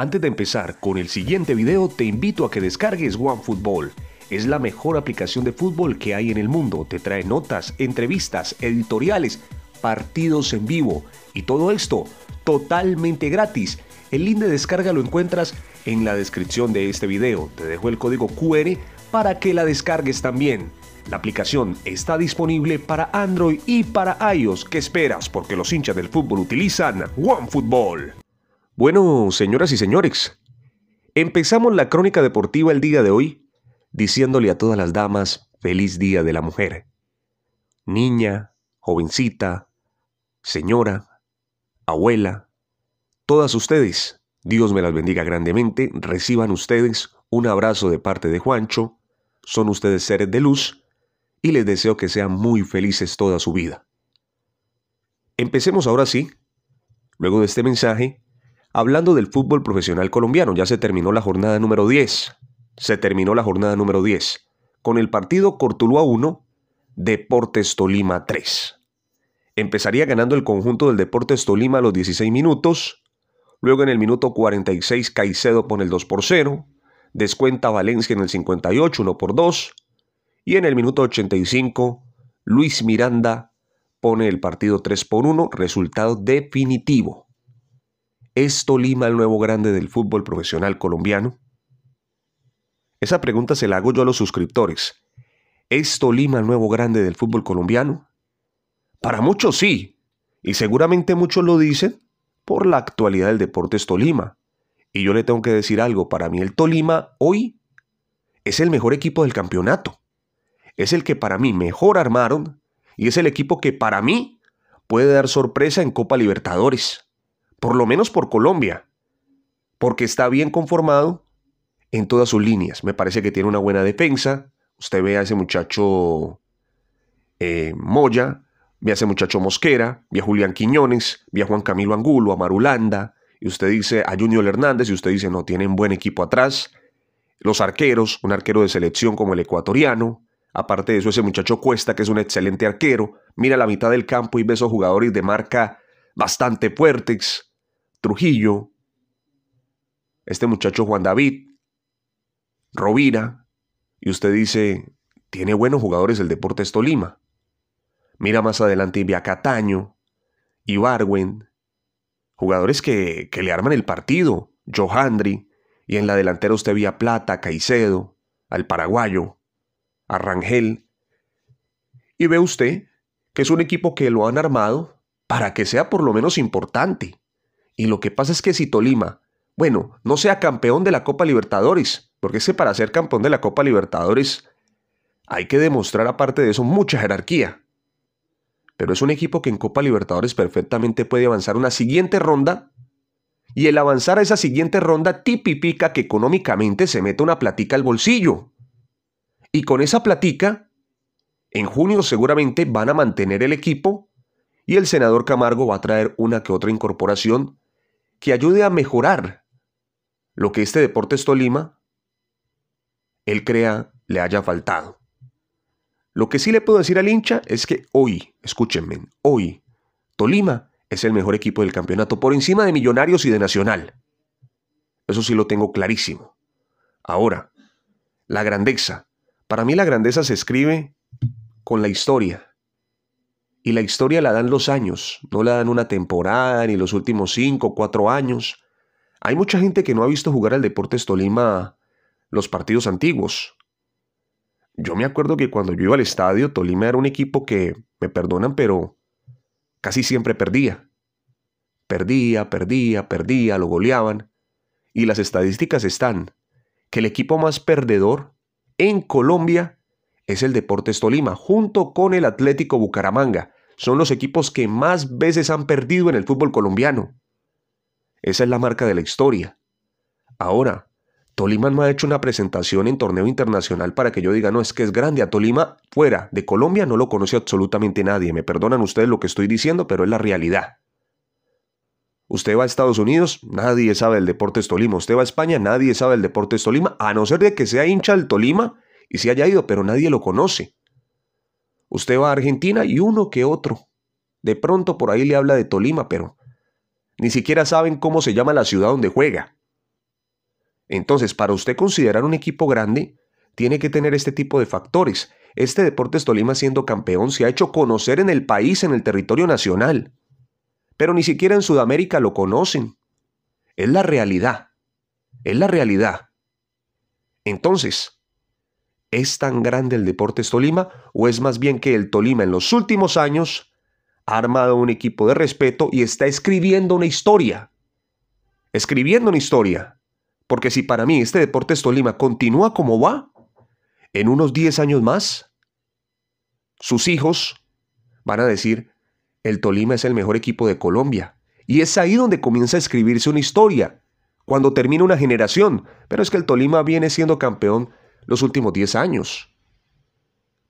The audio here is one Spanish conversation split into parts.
Antes de empezar con el siguiente video, te invito a que descargues OneFootball. Es la mejor aplicación de fútbol que hay en el mundo. Te trae notas, entrevistas, editoriales, partidos en vivo y todo esto totalmente gratis. El link de descarga lo encuentras en la descripción de este video. Te dejo el código QR para que la descargues también. La aplicación está disponible para Android y para iOS. ¿Qué esperas? Porque los hinchas del fútbol utilizan OneFootball. Bueno, señoras y señores, empezamos la crónica deportiva el día de hoy diciéndole a todas las damas feliz día de la mujer. Niña, jovencita, señora, abuela, todas ustedes, Dios me las bendiga grandemente, reciban ustedes un abrazo de parte de Juancho, son ustedes seres de luz y les deseo que sean muy felices toda su vida. Empecemos ahora sí, luego de este mensaje, Hablando del fútbol profesional colombiano, ya se terminó la jornada número 10. Se terminó la jornada número 10 con el partido Cortuluá 1, Deportes Tolima 3. Empezaría ganando el conjunto del Deportes Tolima a los 16 minutos. Luego en el minuto 46 Caicedo pone el 2 por 0. Descuenta Valencia en el 58, 1 por 2. Y en el minuto 85 Luis Miranda pone el partido 3 por 1, resultado definitivo. ¿Es Tolima el nuevo grande del fútbol profesional colombiano? Esa pregunta se la hago yo a los suscriptores. ¿Es Tolima el nuevo grande del fútbol colombiano? Para muchos sí, y seguramente muchos lo dicen por la actualidad del es Tolima. Y yo le tengo que decir algo, para mí el Tolima hoy es el mejor equipo del campeonato. Es el que para mí mejor armaron y es el equipo que para mí puede dar sorpresa en Copa Libertadores por lo menos por Colombia, porque está bien conformado en todas sus líneas. Me parece que tiene una buena defensa. Usted ve a ese muchacho eh, Moya, ve a ese muchacho Mosquera, ve a Julián Quiñones, ve a Juan Camilo Angulo, a Marulanda, y usted dice a Junior Hernández, y usted dice no, tienen buen equipo atrás. Los arqueros, un arquero de selección como el ecuatoriano. Aparte de eso, ese muchacho Cuesta, que es un excelente arquero, mira la mitad del campo y ve esos jugadores de marca bastante fuertes. Trujillo, este muchacho Juan David, Rovira, y usted dice, tiene buenos jugadores del Deportes Tolima. Mira más adelante a Cataño, Ibarwen, jugadores que, que, le arman el partido, Johandri, y en la delantera usted vía Plata, Caicedo, al paraguayo, a Rangel. Y ve usted que es un equipo que lo han armado para que sea por lo menos importante. Y lo que pasa es que si Tolima, bueno, no sea campeón de la Copa Libertadores, porque es que para ser campeón de la Copa Libertadores hay que demostrar aparte de eso mucha jerarquía. Pero es un equipo que en Copa Libertadores perfectamente puede avanzar una siguiente ronda y el avanzar a esa siguiente ronda tipipica que económicamente se mete una platica al bolsillo. Y con esa platica, en junio seguramente van a mantener el equipo y el senador Camargo va a traer una que otra incorporación que ayude a mejorar lo que este deporte, es Tolima, él crea, le haya faltado. Lo que sí le puedo decir al hincha es que hoy, escúchenme, hoy Tolima es el mejor equipo del campeonato por encima de Millonarios y de Nacional. Eso sí lo tengo clarísimo. Ahora, la grandeza. Para mí la grandeza se escribe con la historia, y la historia la dan los años, no la dan una temporada, ni los últimos 5, 4 años. Hay mucha gente que no ha visto jugar al Deportes Tolima los partidos antiguos. Yo me acuerdo que cuando yo iba al estadio, Tolima era un equipo que, me perdonan, pero casi siempre perdía. Perdía, perdía, perdía, lo goleaban. Y las estadísticas están que el equipo más perdedor en Colombia es el Deportes Tolima, junto con el Atlético Bucaramanga. Son los equipos que más veces han perdido en el fútbol colombiano. Esa es la marca de la historia. Ahora, Tolima no ha hecho una presentación en torneo internacional para que yo diga, no, es que es grande. A Tolima, fuera de Colombia, no lo conoce absolutamente nadie. Me perdonan ustedes lo que estoy diciendo, pero es la realidad. Usted va a Estados Unidos, nadie sabe del Deportes Tolima. Usted va a España, nadie sabe del Deportes Tolima, a no ser de que sea hincha del Tolima y se haya ido, pero nadie lo conoce. Usted va a Argentina y uno que otro. De pronto por ahí le habla de Tolima, pero ni siquiera saben cómo se llama la ciudad donde juega. Entonces, para usted considerar un equipo grande, tiene que tener este tipo de factores. Este Deportes Tolima siendo campeón se ha hecho conocer en el país, en el territorio nacional. Pero ni siquiera en Sudamérica lo conocen. Es la realidad. Es la realidad. Entonces, ¿Es tan grande el Deportes Tolima o es más bien que el Tolima en los últimos años ha armado un equipo de respeto y está escribiendo una historia? Escribiendo una historia. Porque si para mí este Deportes Tolima continúa como va, en unos 10 años más, sus hijos van a decir, el Tolima es el mejor equipo de Colombia. Y es ahí donde comienza a escribirse una historia, cuando termina una generación. Pero es que el Tolima viene siendo campeón los últimos 10 años.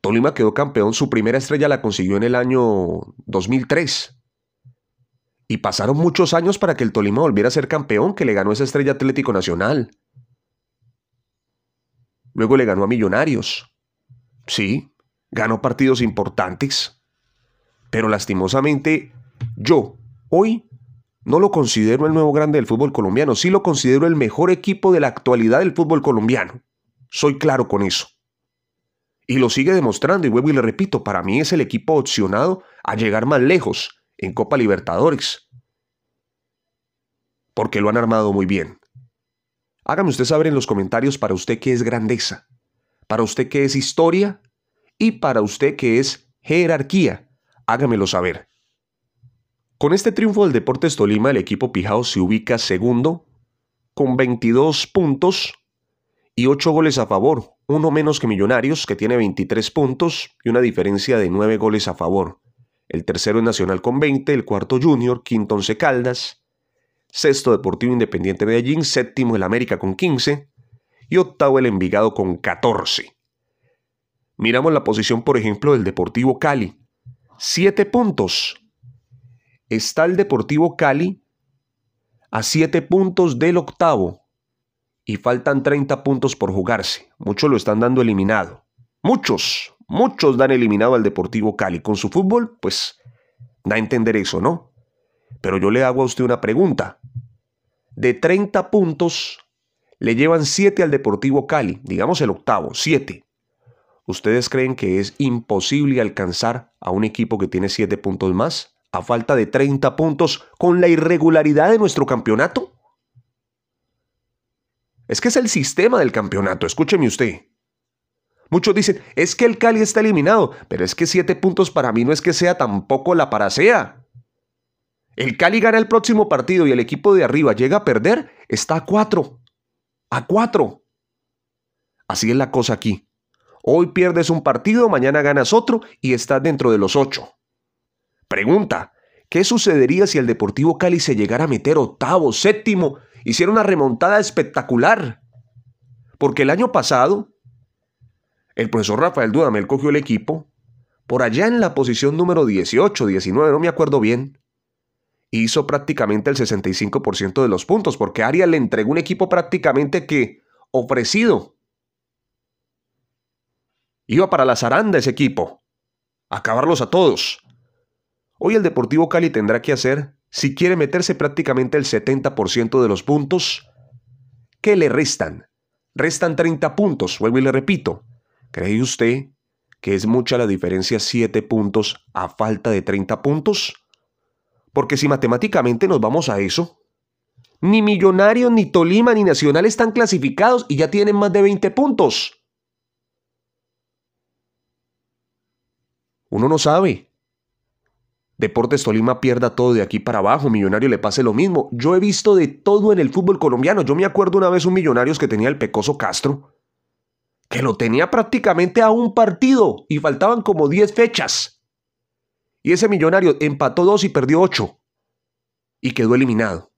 Tolima quedó campeón, su primera estrella la consiguió en el año 2003. Y pasaron muchos años para que el Tolima volviera a ser campeón, que le ganó esa estrella Atlético Nacional. Luego le ganó a Millonarios. Sí, ganó partidos importantes. Pero lastimosamente, yo hoy no lo considero el nuevo grande del fútbol colombiano, sí lo considero el mejor equipo de la actualidad del fútbol colombiano. Soy claro con eso. Y lo sigue demostrando, y vuelvo y le repito, para mí es el equipo opcionado a llegar más lejos en Copa Libertadores. Porque lo han armado muy bien. Hágame usted saber en los comentarios para usted qué es grandeza, para usted qué es historia y para usted qué es jerarquía. Hágamelo saber. Con este triunfo del Deportes Tolima, el equipo Pijao se ubica segundo con 22 puntos y 8 goles a favor, uno menos que Millonarios, que tiene 23 puntos y una diferencia de 9 goles a favor. El tercero es Nacional con 20, el cuarto Junior, quinto Once Caldas, sexto Deportivo Independiente Medellín, séptimo el América con 15 y octavo el Envigado con 14. Miramos la posición, por ejemplo, del Deportivo Cali. 7 puntos. Está el Deportivo Cali a 7 puntos del octavo y faltan 30 puntos por jugarse. Muchos lo están dando eliminado. Muchos, muchos dan eliminado al Deportivo Cali. Con su fútbol, pues da a entender eso, ¿no? Pero yo le hago a usted una pregunta. De 30 puntos, le llevan 7 al Deportivo Cali, digamos el octavo, 7. ¿Ustedes creen que es imposible alcanzar a un equipo que tiene 7 puntos más? A falta de 30 puntos con la irregularidad de nuestro campeonato. Es que es el sistema del campeonato, escúcheme usted. Muchos dicen, es que el Cali está eliminado, pero es que siete puntos para mí no es que sea tampoco la paracea. El Cali gana el próximo partido y el equipo de arriba llega a perder, está a cuatro. A cuatro. Así es la cosa aquí. Hoy pierdes un partido, mañana ganas otro y estás dentro de los ocho. Pregunta, ¿qué sucedería si el Deportivo Cali se llegara a meter octavo, séptimo hicieron una remontada espectacular. Porque el año pasado, el profesor Rafael Dudamel cogió el equipo por allá en la posición número 18, 19, no me acuerdo bien. Hizo prácticamente el 65% de los puntos porque Arias le entregó un equipo prácticamente que ofrecido. Iba para la zaranda ese equipo. Acabarlos a todos. Hoy el Deportivo Cali tendrá que hacer si quiere meterse prácticamente el 70% de los puntos ¿qué le restan. Restan 30 puntos, vuelvo y le repito. ¿Cree usted que es mucha la diferencia 7 puntos a falta de 30 puntos? Porque si matemáticamente nos vamos a eso, ni Millonarios, ni Tolima, ni Nacional están clasificados y ya tienen más de 20 puntos. Uno no sabe. Deportes Tolima pierda todo de aquí para abajo, Millonario le pase lo mismo. Yo he visto de todo en el fútbol colombiano. Yo me acuerdo una vez un Millonarios que tenía el Pecoso Castro, que lo tenía prácticamente a un partido y faltaban como 10 fechas. Y ese Millonario empató dos y perdió ocho y quedó eliminado.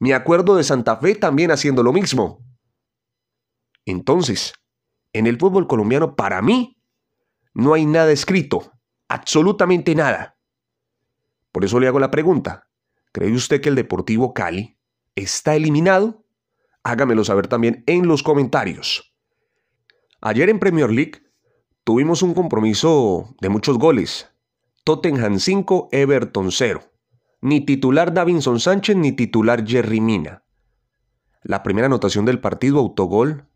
Me acuerdo de Santa Fe también haciendo lo mismo. Entonces, en el fútbol colombiano para mí no hay nada escrito, absolutamente nada. Por eso le hago la pregunta. ¿Cree usted que el Deportivo Cali está eliminado? Hágamelo saber también en los comentarios. Ayer en Premier League tuvimos un compromiso de muchos goles. Tottenham 5, Everton 0. Ni titular Davinson Sánchez ni titular Jerry Mina. La primera anotación del partido, autogol,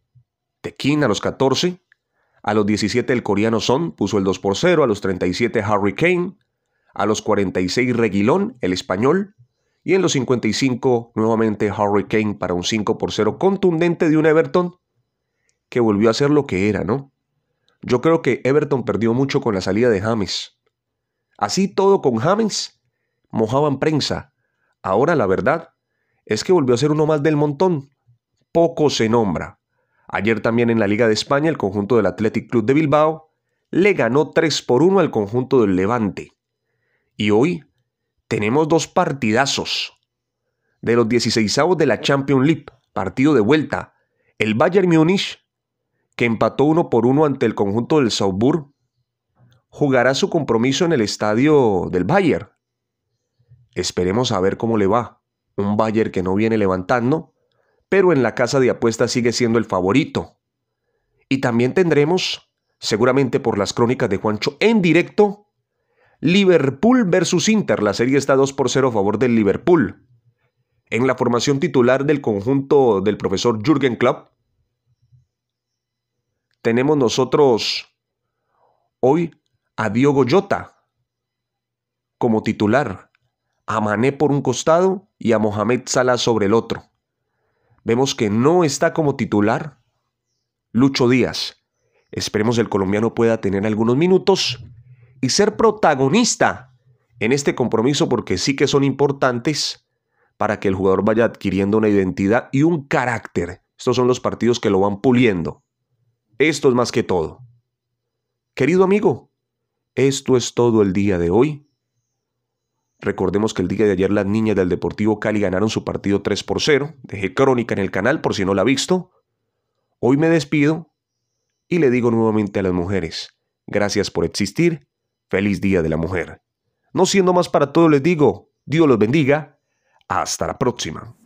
Tequín a los 14, a los 17 el coreano Son puso el 2 por 0, a los 37 Harry Kane, a los 46 Reguilón, el español, y en los 55 nuevamente Harry Kane para un 5 por 0 contundente de un Everton que volvió a ser lo que era, ¿no? Yo creo que Everton perdió mucho con la salida de James. Así todo con James mojaban prensa. Ahora la verdad es que volvió a ser uno más del montón. Poco se nombra. Ayer también en la Liga de España el conjunto del Athletic Club de Bilbao le ganó 3 por 1 al conjunto del Levante. Y hoy tenemos dos partidazos de los 16 de la Champions League, partido de vuelta. El Bayern Múnich, que empató uno por uno ante el conjunto del Sauburg, jugará su compromiso en el estadio del Bayern. Esperemos a ver cómo le va. Un Bayern que no viene levantando, pero en la casa de apuestas sigue siendo el favorito. Y también tendremos, seguramente por las crónicas de Juancho en directo, Liverpool versus Inter. La serie está 2 por 0 a favor del Liverpool. En la formación titular del conjunto del profesor Jürgen Klopp, tenemos nosotros hoy a Diogo Jota como titular, a Mané por un costado y a Mohamed Salah sobre el otro. Vemos que no está como titular Lucho Díaz. Esperemos el colombiano pueda tener algunos minutos y ser protagonista en este compromiso porque sí que son importantes para que el jugador vaya adquiriendo una identidad y un carácter. Estos son los partidos que lo van puliendo. Esto es más que todo. Querido amigo, esto es todo el día de hoy. Recordemos que el día de ayer las niñas del Deportivo Cali ganaron su partido 3 por 0. Dejé crónica en el canal por si no la ha visto. Hoy me despido y le digo nuevamente a las mujeres, gracias por existir, Feliz Día de la Mujer. No siendo más para todo, les digo, Dios los bendiga. Hasta la próxima.